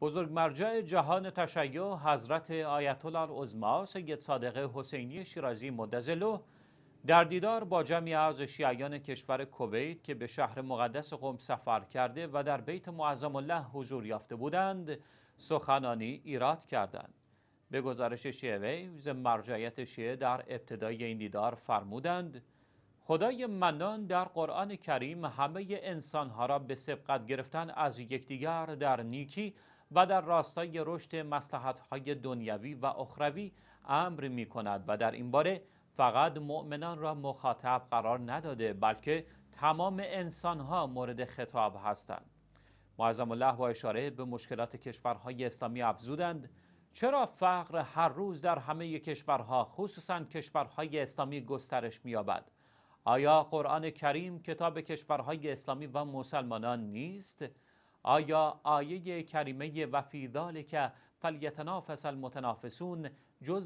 بزرگ مرجع جهان تشیع حضرت آیت الله عظما سید صادق حسینی شیرازی مدظله، در دیدار با جمعی از شیعیان کشور کویت که به شهر مقدس قم سفر کرده و در بیت معظم الله حضور یافته بودند سخنانی ایراد کردند به گزارش شیعه مرجعیت شیعه در ابتدای این دیدار فرمودند خدای منان در قرآن کریم همه انسانها را به سبقت گرفتن از یکدیگر در نیکی و در راستای رشد های دنیوی و اخروی امر می کند و در این باره فقط مؤمنان را مخاطب قرار نداده بلکه تمام ها مورد خطاب هستند معظم الله با اشاره به مشکلات کشورهای اسلامی افزودند چرا فقر هر روز در همه کشورها خصوصا کشورهای اسلامی گسترش می‌یابد آیا قرآن کریم کتاب کشورهای اسلامی و مسلمانان نیست آیا آیه کریمه وفی ذالک فلیتنافس المتنافسون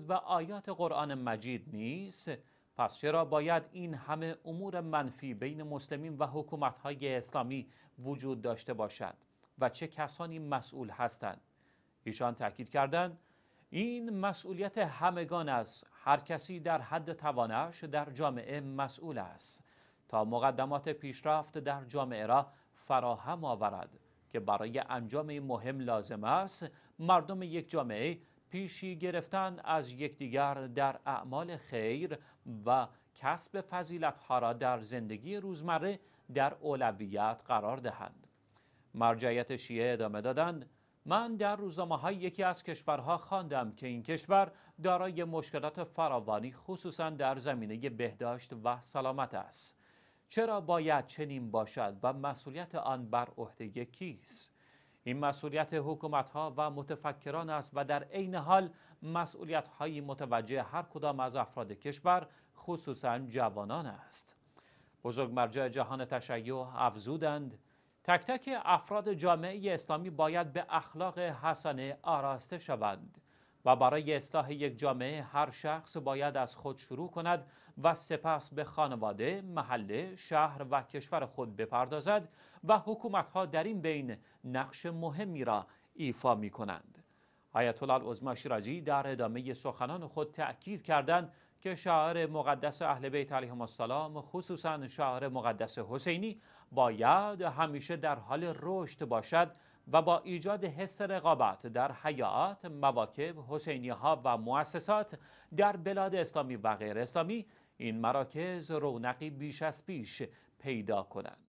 و آیات قرآن مجید نیست پس چرا باید این همه امور منفی بین مسلمین و حکومتهای اسلامی وجود داشته باشد و چه کسانی مسئول هستند ایشان تاکید کردند این مسئولیت همگان است هر کسی در حد توانش در جامعه مسئول است تا مقدمات پیشرفت در جامعه را فراهم آورد که برای انجام این مهم لازم است مردم یک جامعه پیشی گرفتن از یکدیگر در اعمال خیر و کسب فضیلت ها را در زندگی روزمره در اولویت قرار دهند مرجعیت شیعه ادامه دادند من در روزنامه های یکی از کشورها خواندم که این کشور دارای مشکلات فراوانی خصوصا در زمینه بهداشت و سلامت است چرا باید چنین باشد و مسئولیت آن بر عهده کیست این مسئولیت حکومت ها و متفکران است و در عین حال مسئولیت های متوجه هر کدام از افراد کشور خصوصا جوانان است بزرگ مرجع جهان تشیع افزودند تک تک افراد جامعه اسلامی باید به اخلاق حسنه آراسته شوند و برای اصلاح یک جامعه هر شخص باید از خود شروع کند و سپس به خانواده، محله، شهر و کشور خود بپردازد و ها در این بین نقش مهمی را ایفا می کنند. آیت الله در ادامه سخنان خود تأکید کردند که شعر مقدس اهل بیت علیهم السلام خصوصا شعر مقدس حسینی باید همیشه در حال رشد باشد و با ایجاد حس رقابت در حیات، مواکب، حسینی ها و مؤسسات در بلاد اسلامی و غیر اسلامی این مراکز رونقی بیش از پیش پیدا کنند.